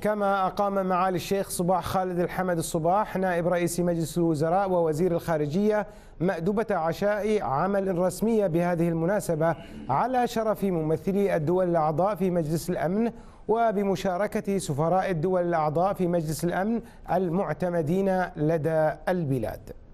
كما أقام معالي الشيخ صباح خالد الحمد الصباح نائب رئيس مجلس الوزراء ووزير الخارجية مأدبة عشاء عمل رسمية بهذه المناسبة على شرف ممثلي الدول الأعضاء في مجلس الأمن وبمشاركة سفراء الدول الأعضاء في مجلس الأمن المعتمدين لدى البلاد